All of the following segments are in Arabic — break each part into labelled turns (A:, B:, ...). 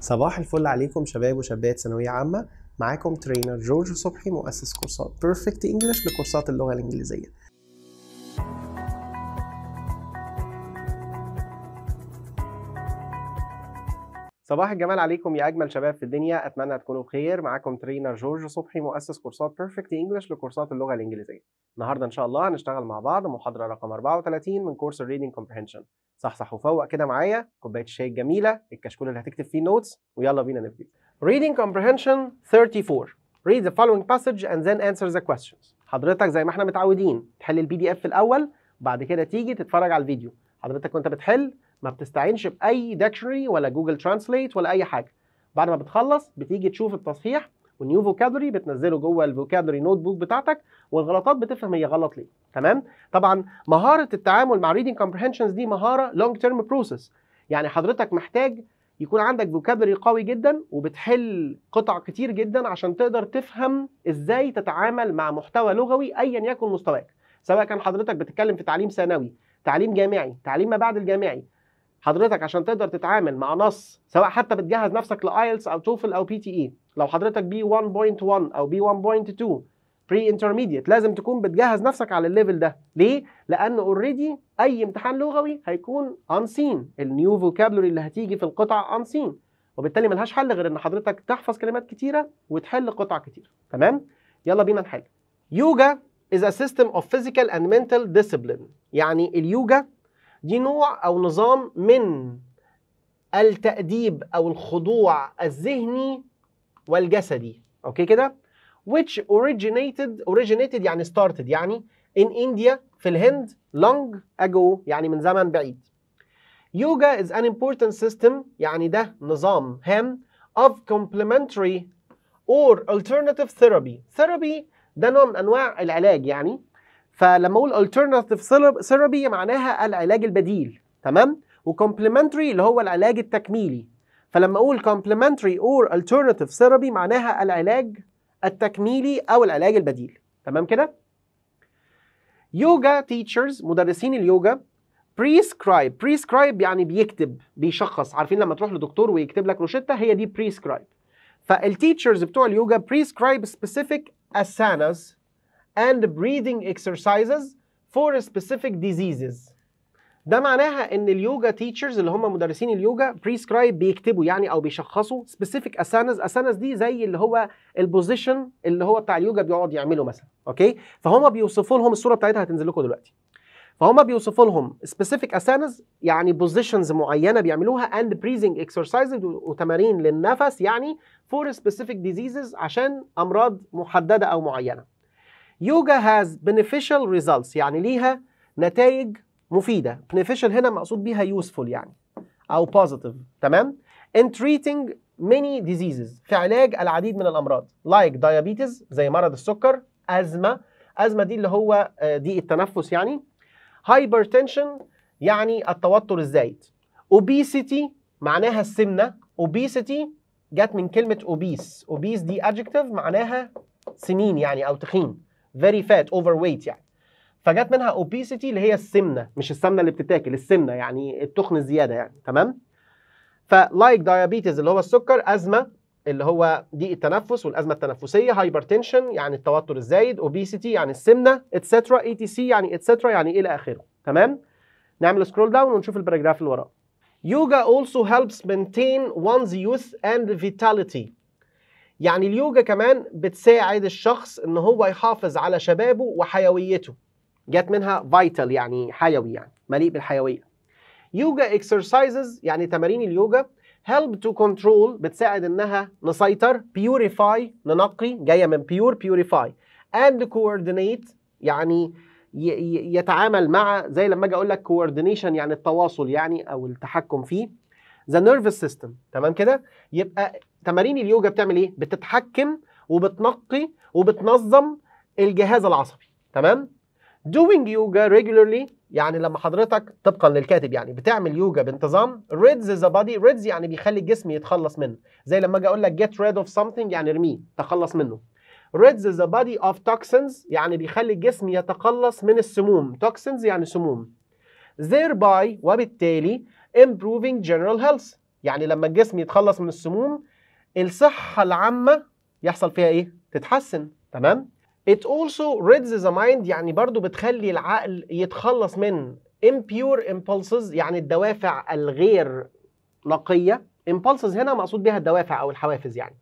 A: صباح الفل عليكم شباب وشابات ثانوية عامة معاكم ترينر جورج صبحي مؤسس كورسات بيرفكت انجلش لكورسات اللغة الإنجليزية صباح الجمال عليكم يا اجمل شباب في الدنيا اتمنى تكونوا بخير معاكم ترينر جورج صبحي مؤسس كورسات بيرفكت انجلش لكورسات اللغه الانجليزيه النهارده ان شاء الله هنشتغل مع بعض محاضره رقم 34 من كورس الريدنج كومبريهنشن صحصح وفوق كده معايا كوبايه الشاي الجميله الكشكول اللي هتكتب فيه نوتس ويلا بينا نبتدي reading comprehension 34 read the following passage and then answer the questions حضرتك زي ما احنا متعودين تحل البي دي اف الاول بعد كده تيجي تتفرج على الفيديو حضرتك وانت بتحل ما بتستعينش باي ديكشنري ولا جوجل ترانسليت ولا اي حاجه بعد ما بتخلص بتيجي تشوف التصحيح والنيو فوكابولري بتنزله جوه الفوكابولري نوت بوك بتاعتك والغلطات بتفهم هي غلط ليه تمام طبعا مهاره التعامل مع ريدنج كومبريهنشنز دي مهاره لونج تيرم بروسيس يعني حضرتك محتاج يكون عندك فوكابولري قوي جدا وبتحل قطع كتير جدا عشان تقدر تفهم ازاي تتعامل مع محتوى لغوي ايا يكن مستواك سواء كان حضرتك بتتكلم في تعليم ثانوي تعليم جامعي تعليم ما بعد الجامعي حضرتك عشان تقدر تتعامل مع نص سواء حتى بتجهز نفسك لايلتس او توفل او بي تي اي لو حضرتك بي 1.1 او بي 1.2 بري انترميديت لازم تكون بتجهز نفسك على الليفل ده ليه لان اوريدي اي امتحان لغوي هيكون انسين النيو فوكابلوري اللي هتيجي في القطع انسين وبالتالي ملهاش حل غير ان حضرتك تحفظ كلمات كتيره وتحل قطع كتير تمام يلا بينا نحل يوجا is a system of physical and mental discipline يعني اليوجا دي نوع أو نظام من التأديب أو الخضوع الذهني والجسدي أوكي كده which originated originated يعني started يعني in India في الهند long ago يعني من زمن بعيد yoga is an important system يعني ده نظام هام of complementary or alternative therapy therapy ده نوع من أنواع العلاج يعني فلما اقول alternative therapy معناها العلاج البديل تمام وcomplementary اللي هو العلاج التكميلي فلما اقول complementary or alternative therapy معناها العلاج التكميلي او العلاج البديل تمام كده يوجا تيتشرز مدرسين اليوجا prescribe prescribe يعني بيكتب بيشخص عارفين لما تروح لدكتور ويكتب لك روشتة هي دي prescribe فالتيتشرز بتوع اليوجا prescribe specific asanas and breathing exercises for specific diseases ده معناها ان اليوجا تيتشرز اللي هم مدرسين اليوجا بريسكرايب بيكتبوا يعني او بيشخصوا سبيسيفيك اسانز اسانز دي زي اللي هو البوزيشن اللي هو بتاع اليوجا بيقعد يعمله مثلا اوكي فهم بيوصفوا لهم الصوره بتاعتها هتنزل لكم دلوقتي فهم بيوصفوا لهم سبيسيفيك اسانز يعني بوزيشنز معينه بيعملوها اند بريزنج exercises وتمارين للنفس يعني فور سبيسيفيك ديزيزز عشان امراض محدده او معينه يوجا هاز beneficial results يعني ليها نتائج مفيدة beneficial هنا مقصود بيها useful يعني أو positive تمام in treating many diseases في علاج العديد من الأمراض like diabetes زي مرض السكر أزمة أزمة دي اللي هو آه، ضيق التنفس يعني hypertension يعني التوتر الزايد obesity معناها السمنة obesity جت من كلمة obese obese دي adjective معناها سمين يعني أو تخين فيري فات اوفر ويت يعني فجت منها اوبيسيتي اللي هي السمنه مش السمنه اللي بتتاكل السمنه يعني التخن الزياده يعني تمام فلايك دايابيتيز اللي هو السكر ازمه اللي هو ضيق التنفس والازمه التنفسيه هايبرتنشن يعني التوتر الزايد اوبيسيتي يعني السمنه اتسترا اي تي سي يعني اتسترا يعني الى اخره تمام نعمل سكرول داون ونشوف الباراجراف اللي وراه يوجا also helps maintain one's youth and vitality يعني اليوجا كمان بتساعد الشخص ان هو يحافظ على شبابه وحيويته جت منها فايتال يعني حيوي يعني مليء بالحيويه يوجا اكسرسايزز يعني تمارين اليوجا help to control بتساعد انها نسيطر purify ننقي جايه من pure purify and coordinate يعني يتعامل مع زي لما اجي اقول لك coordination يعني التواصل يعني او التحكم فيه the nervous system تمام كده يبقى تمارين اليوجا بتعمل ايه بتتحكم وبتنقي وبتنظم الجهاز العصبي تمام doing yoga regularly يعني لما حضرتك طبقا للكاتب يعني بتعمل يوجا بانتظام rids the body rids يعني بيخلي الجسم يتخلص منه زي لما اجي اقول لك get rid of something يعني ارميه تخلص منه rids the body of toxins يعني بيخلي الجسم يتخلص من السموم toxins يعني سموم thereby وبالتالي improving general health يعني لما الجسم يتخلص من السموم الصحة العامة يحصل فيها إيه؟ تتحسن تمام؟ It also rids the mind يعني برضو بتخلي العقل يتخلص من impure impulses يعني الدوافع الغير نقية impulses هنا مقصود بها الدوافع أو الحوافز يعني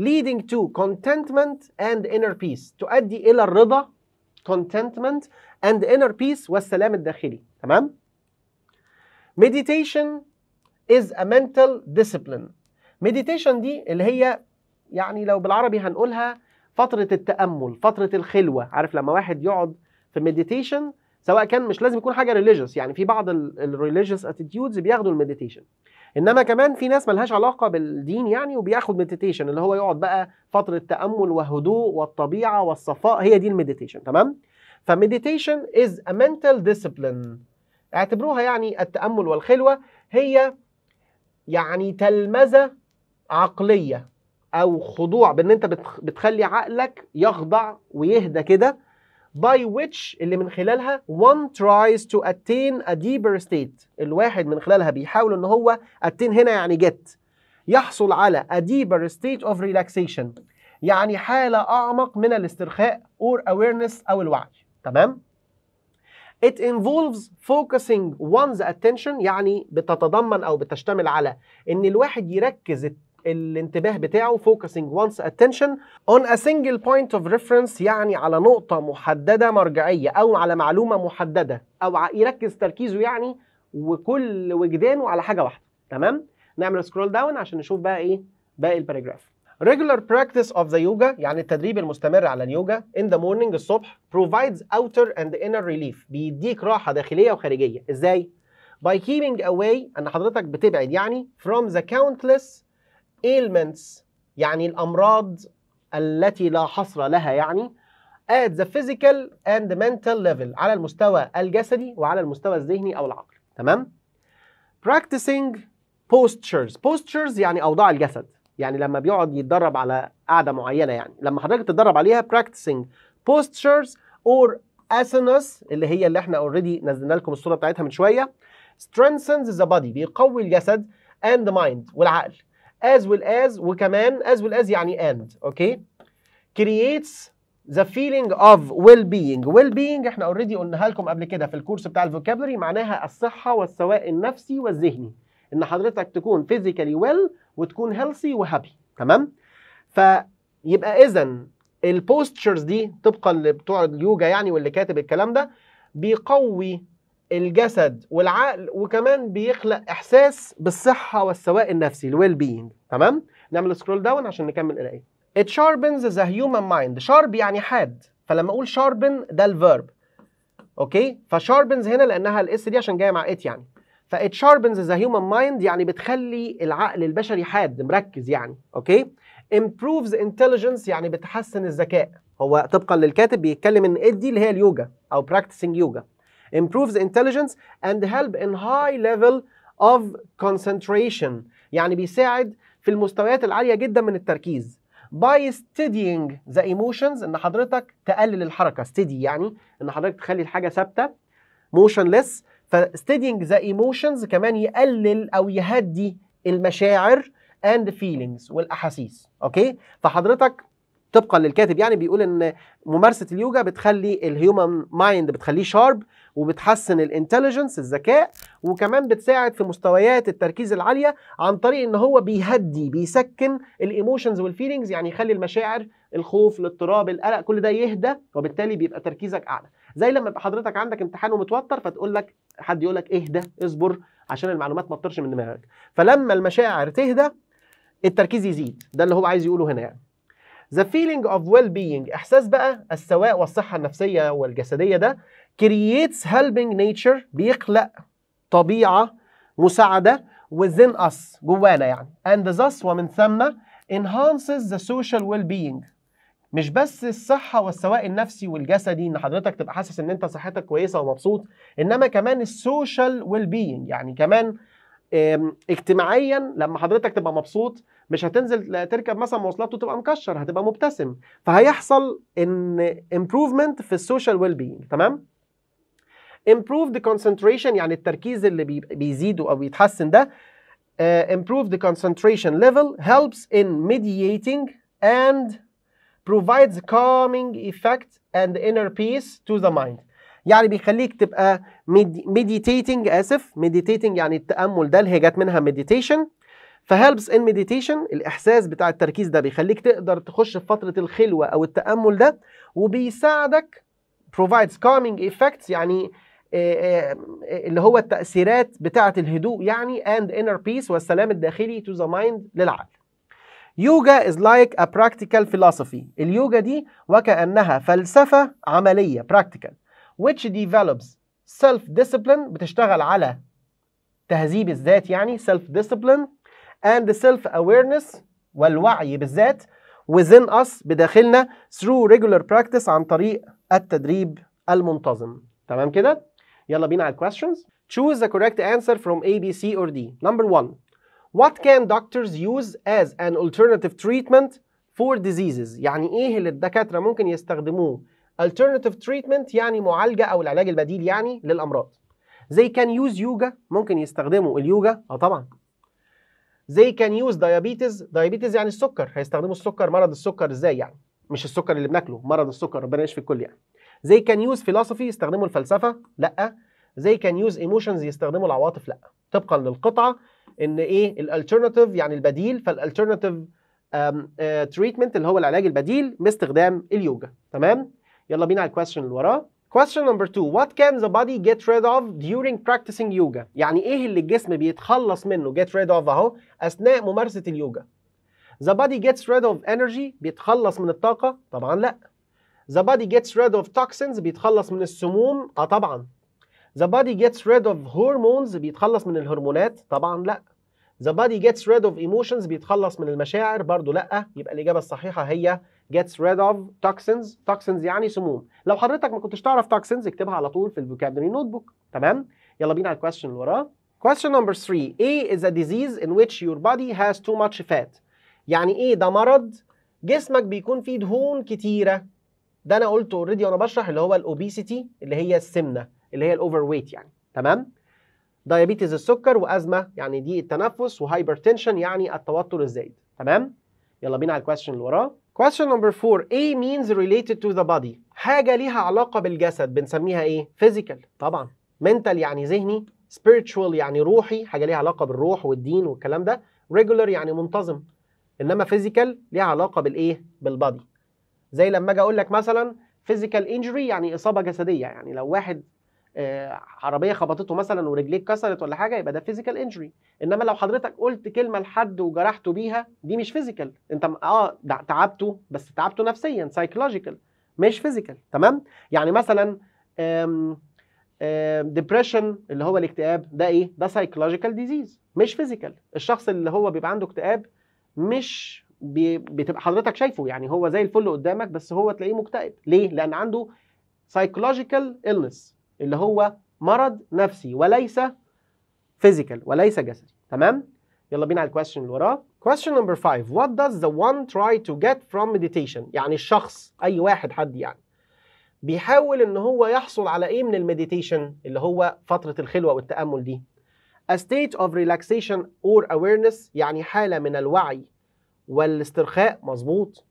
A: leading to contentment and inner peace تؤدي إلى الرضا contentment and inner peace والسلام الداخلي تمام meditation is a mental discipline مديتيشن دي اللي هي يعني لو بالعربي هنقولها فترة التأمل فترة الخلوة عارف لما واحد يقعد في مديتيشن سواء كان مش لازم يكون حاجة ريليجيوس يعني في بعض الريليجيوس اتيتيودز بياخدوا المديتيشن انما كمان في ناس ملهاش علاقة بالدين يعني وبياخد مديتيشن اللي هو يقعد بقى فترة تأمل وهدوء والطبيعة والصفاء هي دي المديتيشن تمام فمديتيشن از ا mental ديسيبلين اعتبروها يعني التأمل والخلوة هي يعني تلمذة عقليه او خضوع بان انت بتخلي عقلك يخضع ويهدى كده by which اللي من خلالها one tries to attain a deeper state الواحد من خلالها بيحاول ان هو attain هنا يعني get يحصل على a deeper state of relaxation يعني حالة أعمق من الاسترخاء or awareness أو الوعي تمام؟ It involves focusing one's attention يعني بتتضمن أو بتشتمل على إن الواحد يركز الانتباه بتاعه focusing one's attention on a single point of reference يعني على نقطة محددة مرجعية أو على معلومة محددة أو يركز تركيزه يعني وكل وجدانه على حاجة واحدة تمام نعمل سكرول داون عشان نشوف بقى إيه باقي الباراجراف Regular practice of the yoga يعني التدريب المستمر على اليوجا in the morning الصبح provides outer and inner relief بيديك راحة داخلية وخارجية ازاي؟ by keeping away ان حضرتك بتبعد يعني from the countless ailments يعني الأمراض التي لا حصر لها يعني at the physical and mental level على المستوى الجسدي وعلى المستوى الذهني أو العقلي تمام practicing postures postures يعني أوضاع الجسد يعني لما بيقعد يتدرب على قاعدة معينة يعني لما حضرتك تتدرب عليها practicing postures or asanas اللي هي اللي احنا اوريدي نزلنا لكم الصورة بتاعتها من شوية strengthens the body بيقوي الجسد and the mind والعقل as well as وكمان as well as يعني and اوكي okay? creates the feeling of well being well being احنا اوريدي قلناها لكم قبل كده في الكورس بتاع الفوكابلري معناها الصحه والسواء النفسي والذهني ان حضرتك تكون physically well وتكون healthy وهابي تمام فيبقى اذا البوستشرز دي طبقا لبتوع اليوجا يعني واللي كاتب الكلام ده بيقوي الجسد والعقل وكمان بيخلق احساس بالصحه والسواء النفسي الويل بينج تمام نعمل سكرول داون عشان نكمل ايه it sharpens the human mind sharp يعني حاد فلما اقول sharpen ده الفيرب اوكي فشاربنز هنا لانها الاس دي عشان جايه مع ات يعني فات شاربنز ذا هيومن مايند يعني بتخلي العقل البشري حاد مركز يعني اوكي امبروفز انتليجنس يعني بتحسن الذكاء هو طبقا للكاتب بيتكلم ان ادي اللي هي اليوجا او براكتسنج يوجا improves intelligence and help in high level of concentration يعني بيساعد في المستويات العالية جدا من التركيز by steadying the emotions ان حضرتك تقلل الحركة steady يعني ان حضرتك تخلي الحاجة ثابتة motionless ف steadying the emotions كمان يقلل او يهدي المشاعر and feelings والاحاسيس اوكي فحضرتك طبقا للكاتب يعني بيقول ان ممارسه اليوجا بتخلي الهيومن مايند بتخليه شارب وبتحسن الانتليجنس الذكاء وكمان بتساعد في مستويات التركيز العاليه عن طريق ان هو بيهدي بيسكن الايموشنز والفيلينجز يعني يخلي المشاعر الخوف الاضطراب القلق كل ده يهدى وبالتالي بيبقى تركيزك اعلى زي لما يبقى حضرتك عندك امتحان ومتوتر فتقول لك حد يقول لك اهدى اصبر عشان المعلومات ما تطرش من دماغك فلما المشاعر تهدى التركيز يزيد ده اللي هو عايز يقوله هنا يعني The feeling of well-being إحساس بقى السواء والصحة النفسية والجسدية ده creates helping nature بيخلق طبيعة مساعدة within us جوانا يعني and thus ومن ثم enhances the social well-being مش بس الصحة والسواء النفسي والجسدي ان حضرتك تبقى حاسس ان انت صحتك كويسة ومبسوط انما كمان السوشيال ويل بينج يعني كمان اجتماعيا لما حضرتك تبقى مبسوط مش هتنزل تركب مثلا مواصلات وتبقى مكشر هتبقى مبتسم فهيحصل ان امبروفمنت في السوشيال ويل بينج تمام improved concentration يعني التركيز اللي بيزيد او بيتحسن ده امبروفد آه، improved concentration level helps in mediating and provides calming effect and inner peace to the mind يعني بيخليك تبقى meditating اسف meditating يعني التامل ده اللي هي جت منها meditation فهيلبس ان مديتيشن الاحساس بتاع التركيز ده بيخليك تقدر تخش في فتره الخلوه او التامل ده وبيساعدك provides calming effects يعني آه، آه، اللي هو التأثيرات بتاعة الهدوء يعني and inner peace والسلام الداخلي to the mind للعقل. يوجا is like a practical philosophy. اليوجا دي وكأنها فلسفة عملية practical which develops self discipline بتشتغل على تهذيب الذات يعني self discipline and self-awareness والوعي بالذات within us بداخلنا through regular practice عن طريق التدريب المنتظم تمام كده يلا بينا على questions choose the correct answer from A B C or D number one what can doctors use as an alternative treatment for diseases يعني ايه اللي الدكاتره ممكن يستخدموه alternative treatment يعني معالجه او العلاج البديل يعني للامراض they can use yoga ممكن يستخدموا اليوجا اه طبعا زي كان يوز دايابيتز دايابيتز يعني السكر هيستخدموا السكر مرض السكر ازاي يعني مش السكر اللي بناكله مرض السكر ربنا يشفي الكل يعني زي كان يوز فيلوسفي يستخدموا الفلسفه لا زي كان يوز ايموشنز يستخدموا العواطف لا طبقا للقطعه ان ايه الالترناتيف يعني البديل فالالترناتيف آه، تريتمنت اللي هو العلاج البديل باستخدام اليوجا تمام يلا بينا على الكويستشن اللي وراه Question number two, what can the body get rid of during practicing yoga? يعني ايه اللي الجسم بيتخلص منه get rid of اهو اثناء ممارسة اليوجا. The body gets rid of energy بيتخلص من الطاقة؟ طبعا لا. The body gets rid of toxins بيتخلص من السموم؟ اه طبعا. The body gets rid of hormones بيتخلص من الهرمونات؟ طبعا لا. The body gets rid of emotions بيتخلص من المشاعر؟ برضه لا، يبقى الإجابة الصحيحة هي gets rid of toxins toxins يعني سموم لو حضرتك ما كنتش تعرف toxins اكتبها على طول في الفوكابلري نوت بوك تمام يلا بينا على الكويستشن اللي وراه question number 3 A is a disease in which your body has too much fat يعني ايه ده مرض جسمك بيكون فيه دهون كتيره ده انا قلته اوريدي وانا بشرح اللي هو الاوبيسيتي اللي هي السمنه اللي هي الاوفر ويت يعني تمام دايابيتيز السكر وازمه يعني دي التنفس وهايبرتنشن يعني التوتر الزايد تمام يلا بينا على الكويستشن اللي وراه Question number four. A means related to the body حاجة ليها علاقة بالجسد بنسميها ايه؟ physical طبعا mental يعني ذهني spiritual يعني روحي حاجة ليها علاقة بالروح والدين والكلام ده regular يعني منتظم انما physical ليها علاقة بالايه؟ بالبادي زي لما اجي اقول لك مثلا physical injury يعني اصابة جسدية يعني لو واحد آه، عربيه خبطته مثلا ورجليه اتكسرت ولا حاجه يبقى ده فيزيكال انجري انما لو حضرتك قلت كلمه لحد وجرحته بيها دي مش فيزيكال انت اه تعبته بس تعبته نفسيا سايكولوجيكال مش فيزيكال تمام يعني مثلا ديبريشن اللي هو الاكتئاب ده ايه ده سايكولوجيكال ديزيز مش فيزيكال الشخص اللي هو بيبقى عنده اكتئاب مش بي... بتبقى حضرتك شايفه يعني هو زي الفل قدامك بس هو تلاقيه مكتئب ليه لان عنده سايكولوجيكال illness اللي هو مرض نفسي وليس فيزيكال وليس جسدي تمام يلا بينا على الكويشن اللي وراه question number 5 what does the one try to get from meditation يعني الشخص اي واحد حد يعني بيحاول ان هو يحصل على ايه من المديتيشن اللي هو فتره الخلوه والتامل دي a state of relaxation or awareness يعني حاله من الوعي والاسترخاء مظبوط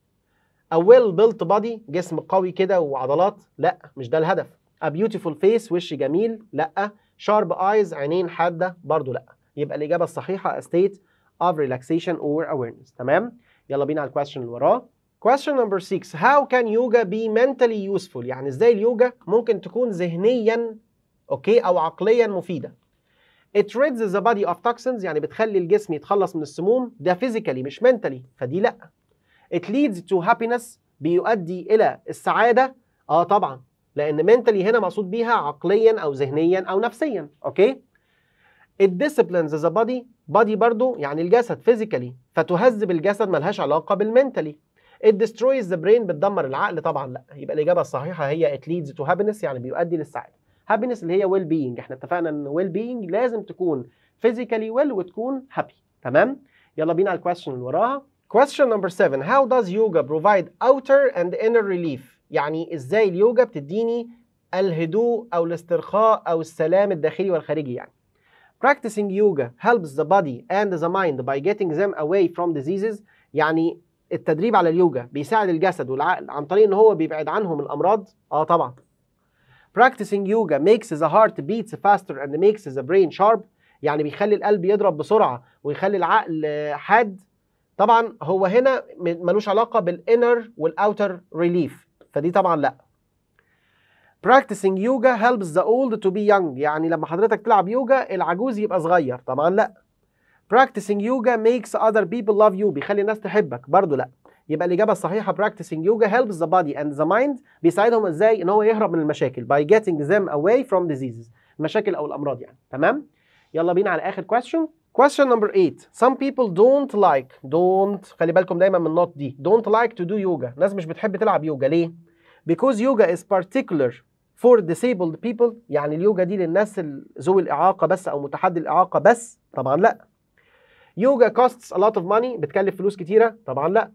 A: a well built body جسم قوي كده وعضلات لا مش ده الهدف A beautiful face وش جميل لا sharp eyes عينين حادة برضو لا يبقى الإجابة الصحيحة a state of relaxation or awareness تمام يلا بينا على الكويستشن اللي وراه Question number 6 How can yoga be mentally useful؟ يعني ازاي اليوجا ممكن تكون ذهنيا اوكي او عقليا مفيده. It rids the body of toxins يعني بتخلي الجسم يتخلص من السموم ده physically مش mentally فدي لا. It leads to happiness بيؤدي الى السعاده اه طبعا لان mentally هنا مقصود بيها عقليا او ذهنيا او نفسيا اوكي الديسيبلينز ذا بادي بادي برضو يعني الجسد فيزيكالي فتهذب الجسد ملهاش علاقه It destroys ذا برين بتدمر العقل طبعا لا يبقى الاجابه الصحيحه هي ات ليدز تو هابينس يعني بيؤدي للسعاده هابينس اللي هي ويل well بينج احنا اتفقنا ان ويل well بينج لازم تكون فيزيكالي ويل well وتكون هابي تمام يلا بينا على الكويستشن اللي وراها question number 7 how does yoga provide outer and inner relief يعني ازاي اليوجا بتديني الهدوء او الاسترخاء او السلام الداخلي والخارجي يعني Practicing yoga helps the body and the mind by getting them away from diseases يعني التدريب على اليوجا بيساعد الجسد والعقل عن طريق ان هو بيبعد عنهم الامراض اه طبعا Practicing yoga makes the heart beats faster and makes the brain sharp يعني بيخلي القلب يضرب بسرعة ويخلي العقل حاد طبعا هو هنا ملوش علاقة بالinner والاوتر ريليف فدي طبعا لا practicing yoga helps the old to be young يعني لما حضرتك تلعب يوجا العجوز يبقى صغير طبعا لا practicing yoga makes other people love you بيخلي الناس تحبك برضو لا يبقى الإجابة الصحيحة practicing yoga helps the body and the mind بيساعدهم إزاي إن هو يهرب من المشاكل by getting them away from diseases المشاكل أو الأمراض يعني تمام يلا بينا على آخر question question number 8 some people don't like don't خلي بالكم دايما من النقط دي don't like to do yoga ناس مش بتحب تلعب يوجا ليه because yoga is particular for disabled people يعني اليوجا دي للناس ذوي الإعاقة بس أو متحدي الإعاقة بس طبعا لا يوجا costs a lot of money بتكلف فلوس كتيرة طبعا لا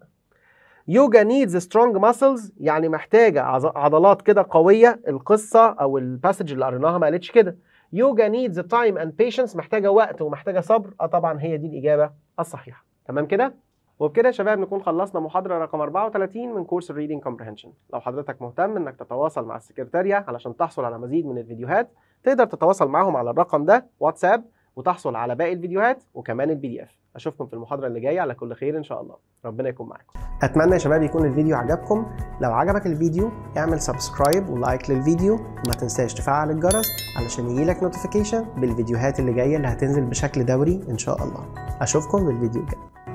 A: يوجا needs strong muscles يعني محتاجة عضلات كده قوية القصة أو الباسج اللي قريناها ما قالتش كده يوجا needs time and patience محتاجة وقت ومحتاجة صبر أه طبعا هي دي الإجابة الصحيحة تمام كده؟ وبكده يا شباب نكون خلصنا محاضرة رقم 34 من كورس الريدنج Comprehension لو حضرتك مهتم انك تتواصل مع السكرتارية علشان تحصل على مزيد من الفيديوهات تقدر تتواصل معهم على الرقم ده واتساب وتحصل على باقي الفيديوهات وكمان البي دي اف اشوفكم في المحاضره اللي جايه على كل خير ان شاء الله ربنا يكون معاكم اتمنى يا شباب يكون الفيديو عجبكم لو عجبك الفيديو اعمل سبسكرايب ولايك للفيديو وما تنساش تفعل الجرس علشان يجيلك نوتيفيكيشن بالفيديوهات اللي جايه اللي هتنزل بشكل دوري ان شاء الله اشوفكم بالفيديو الجاي